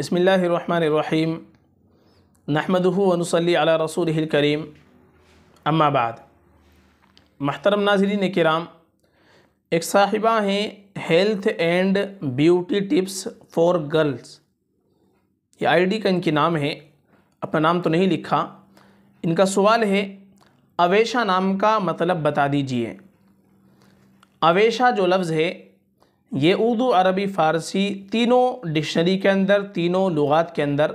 बसमीम नहमदूनसली अला रसूल करीम अम्माबाद महतरम नाजरीन क़िराम एक साहिबा हैं health and beauty tips for girls ये आई डी का इनके नाम है अपना नाम तो नहीं लिखा इनका सवाल है अवेशा नाम का मतलब बता दीजिए अवेशा जो लफ्ज़ है ये उर्दू अरबी फ़ारसी तीनों डिक्शनरी के अंदर तीनों लुगात के अंदर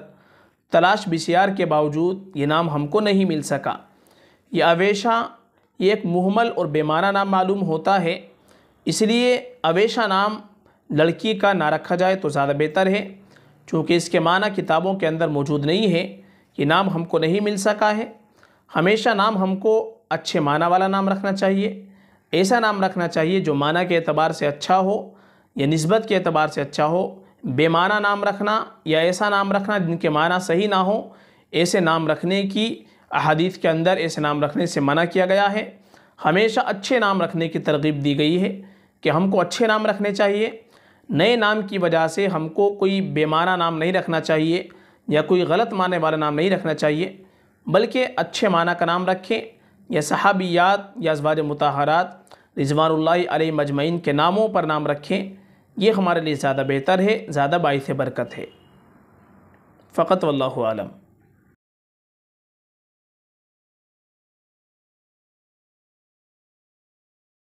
तलाश बिसार के बावजूद ये नाम हमको नहीं मिल सका ये अवेशा ये एक मुहमल और बेमाना नाम मालूम होता है इसलिए अवेशा नाम लड़की का ना रखा जाए तो ज़्यादा बेहतर है चूँकि इसके माना किताबों के अंदर मौजूद नहीं है ये नाम हमको नहीं मिल सका है हमेशा नाम हमको अच्छे माना वाला नाम रखना चाहिए ऐसा नाम रखना चाहिए जो माना के अतबार से अच्छा हो या नस्बत के अतबार से अच्छा हो बेमाना नाम रखना या ऐसा नाम रखना जिनके माना सही ना हो ऐसे नाम रखने की अहदीत के अंदर ऐसे नाम रखने से मना किया गया है हमेशा अच्छे नाम रखने की तरगीब दी गई है कि हमको अच्छे नाम रखने चाहिए नए नाम की वजह से हमको कोई बेमाना नाम नहीं रखना चाहिए या कोई गलत माने वाला नाम नहीं रखना चाहिए बल्कि अच्छे माना का नाम रखें या सहाबियात या अजवाज मतहरात रिजवानुल्लाह मजमैन के नामों पर नाम रखें ये हमारे लिए ज़्यादा बेहतर है ज़्यादा बायस बरकत है फ़कत वल्लम